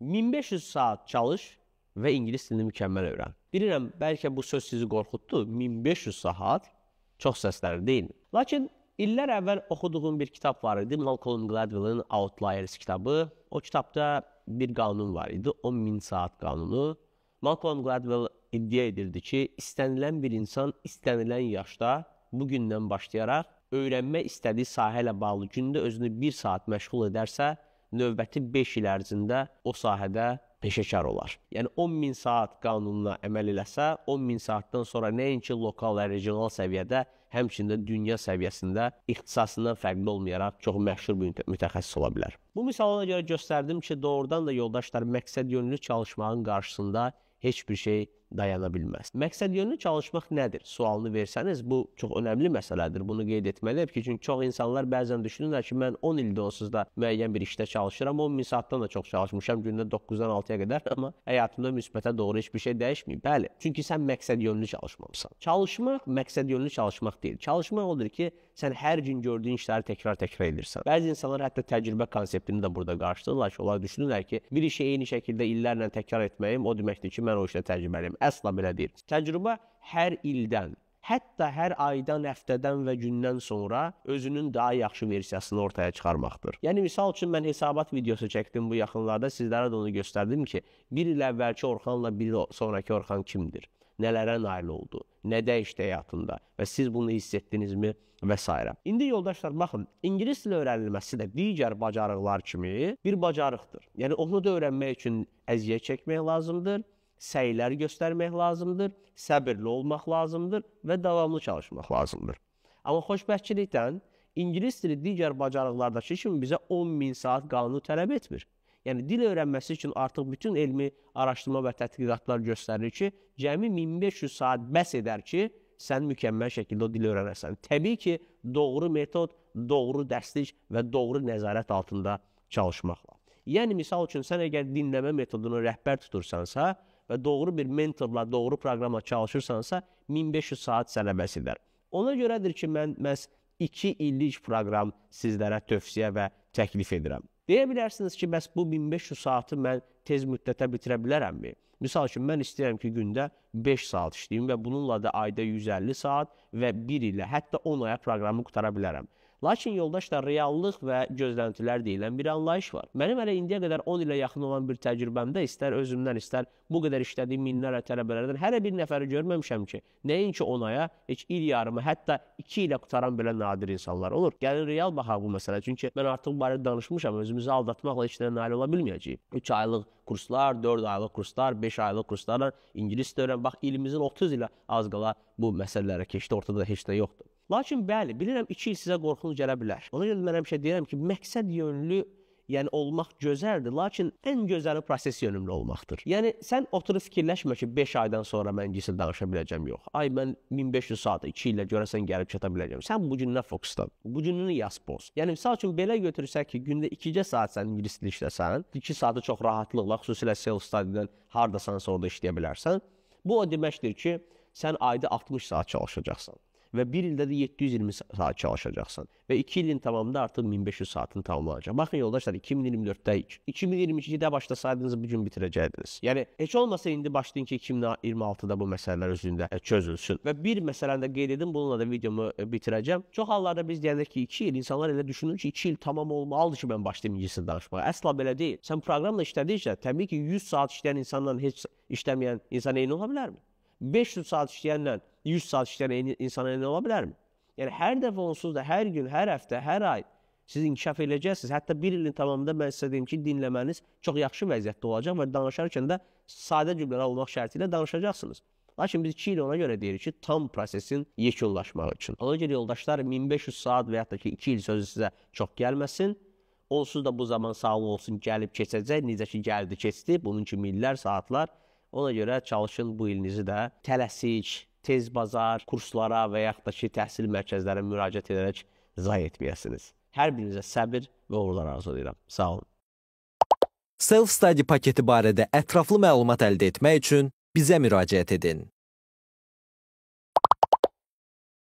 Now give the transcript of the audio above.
1500 saat çalış və ingilis dilini mükəmməl öyrən. Bilirəm, bəlkə bu söz sizi qorxutdu. 1500 saat çox səsləri deyil. Lakin illər əvvəl oxuduğum bir kitab var idi. Malcolm Gladwell'in Outliers kitabı. O kitabda bir qanun var idi, 10000 saat qanunu. Malcolm Gladwell iddia edirdi ki, istənilən bir insan istənilən yaşda bu gündən başlayaraq öyrənmək istədiyi sahə ilə bağlı gündə özünü 1 saat məşğul edərsə, növbəti 5 il ərzində o sahədə peşəkar olar. Yəni 10 min saat qanununa əməl eləsə, 10 min saatdan sonra nəinki lokal və regional səviyyədə, həmçində dünya səviyyəsində ixtisasından fərqli olmayaraq çox məşhur bir mütəxəssis ola bilər. Bu misalına görə göstərdim ki, doğrudan da yoldaşlar məqsədyönlü çalışmağın qarşısında heç bir şey dayana bilməz. Məqsəd yönlü çalışmaq nədir? Sualını versəniz, bu çox önəmli məsələdir. Bunu qeyd etməliyəm ki, çünki çox insanlar bəzən düşünürlər ki, mən 10 ildir onsuz da müəyyən bir işdə çalışıram, 10 min saatdan da çox çalışmışam, gündə 9-dan 6-ya qədər, amma həyatımda müsbətə doğru heç bir şey dəyişməyib. Bəli, çünki sən məqsəd yönlü çalışmamısan. Çalışmaq məqsəd yönlü çalışmaq deyil. Çalışmaq odur ki, sən hər gün gördüyün işləri təkrar-təkrar edirsən. Bəzi insanlar hətta təcrübə konseptini də burada qarşıdırlar ki, onlar düşünürlər ki, bir işi eyni şəkildə illərlə təkrar etməyim o deməkdir ki, mən o işdə təcrübəliyəm. Əsla belə deyil. Təcrübə hər ildən hətta hər aydan, həftədən və gündən sonra özünün daha yaxşı versiyasını ortaya çıxarmaqdır. Yəni misal üçün mən hesabat videosu çəkdim bu yaxınlarda, sizlərə də onu göstərdim ki, 1 il əvvəlki Orxanla 1 il sonrakı Orxan kimdir? Nələrə nail oldu? Nə dəyişdi həyatında? Və siz bunu hiss etdinizmi və s. İndi yoldaşlar baxın, ingilis dili öyrənilməsi də digər bacarıqlar kimi bir bacarıqdır. Yəni onu da öyrənmək üçün əziyyət çəkmək lazımdır səylər göstərmək lazımdır, səbirli olmaq lazımdır və davamlı çalışmaq lazımdır. Amma xoşbəxtçilikdən ingilis dili digər bacarıqlardakı kimi bizə 10 min saat qanunu tələb etmir. Yəni dil öyrənməsi üçün artıq bütün elmi araşdırma və tədqiqatlar göstərir ki, cəmi 1500 saat bəs edər ki, sən mükəmməl şəkildə o dili öyrənəsən. Təbii ki, doğru metod, doğru dəstək və doğru nəzarət altında çalışmaqla. Yəni misal üçün sən əgər dinləmə metodunu rəhbər tutursansa, və doğru bir mentorla, doğru proqramla çalışırsansa 1500 saat sənə bəs edər. Ona görədir ki, mən məhz 2 illik proqram sizlərə tövsiyə və təklif edirəm. Deyə bilərsiniz ki, bəs bu 1500 saatı mən tez müddətə bitirə bilərəmmi? Məsəl üçün mən istəyirəm ki, gündə 5 saat işləyim və bununla da ayda 150 saat və 1 ilə, hətta 10 aya proqramı qutara bilərəm. Lakin yoldaşlar, reallıq və gözləntilər deyilən bir anlayış var. Mənim hələ indiyə qədər 10 ilə yaxın olan bir təcrübəmdə istər özümdən, istər bu qədər işlədiyim minlərlə tələbələrdən hələ bir nəfəri görməmişəm ki, nəinki onaya, heç il yarımı, hətta 2 ilə qutaran belə nadir insanlar olur. Gəlin real baxaq bu məsələ. Çünki mən artıq bu barədə danışmışam, özümüzü aldatmaqla heç nəyə nail ola bilməyəcəyik. 3 aylıq kurslar, 4 aylıq kurslar, 5 aylıq kurslarla ingilis dövrən bax ilimizin 30 ilə az qala bu məsələlərə keçdi. Ortada heç nə yoxdur. Lakin bəli, bilirəm 2 il sizə qorxunc gələ bilər. Ona görə mən həmişə deyirəm ki, məqsəd yönlü Yəni olmaq gözəldir, lakin ən gözəli proses yönümlü olmaqdır. Yəni sən oturub fikirləşmə ki, 5 aydan sonra mən ingiliscə danışa biləcəm, yox. Ay mən 1500 saat 2 illə görəsən gəlib çata biləcəm. Sən bu gününə fokuslan. Bu gününü yaz boz. Yəni məsəl üçün belə götürsək ki, gündə 2-cə saat sən ingilis dili işləsən, 2 saatı çox rahatlıqla, xüsusilə self study-dən hardasansa orada işləyə bilərsən. Bu o deməkdir ki, sən ayda 60 saat çalışacaqsan və 1 ildə də 720 saat çalışacaqsan və 2 ilin tamamında artıq 1500 saatını tamamlayacaq. Baxın yoldaşlar 2024-dəyik. 2022-də başlasaydınız bu gün bitirəcəydiniz. Yəni heç olmasa indi başlayın ki 2026-da bu məsələlər özündə e, çözülsün. Və bir məsələni də qeyd edim, bununla da videomu e, bitirəcəm. Çox hallarda biz deyirik ki 2 il insanlar elə düşünür ki 2 il tamam olmalıdır ki mən başlayım ingiliscə danışmağa. Əsla belə deyil. Sən proqramla işlədikcə təbii ki 100 saat işləyən insanla heç işləməyən insan eyni ola bilərmi? 500 saat işləyənlə 100 saat işləyən insana eyni ola bilərmi? Yəni hər dəfə onsuz da hər gün, hər həftə, hər ay siz inkişaf edəcəksiniz. Hətta 1 ilin tamamında mən sizə deyim ki, dinləməniz çox yaxşı vəziyyətdə olacaq və danışarkən də sadə cümlələr olmaq şərti ilə danışacaqsınız. Lakin biz 2 il ona görə deyirik ki, tam prosesin yekunlaşmağı üçün. Ona görə yoldaşlar 1500 saat və ya da ki 2 il sözü sizə çox gəlməsin. Onsuz da bu zaman sağlıq olsun gəlib keçəcək. Necə ki gəldi, keçdi. Bunun kimi illər, saatlar. Ona görə çalışın bu ilinizi də tələsik tez bazar, kurslara və yaxud da ki, təhsil mərkəzlərinə müraciət edərək zayi etməyəsiniz. Hər birinizə səbir və uğurlar arzu edirəm. Sağ olun. Self-study paketi barədə ətraflı məlumat əldə etmək üçün bizə müraciət edin.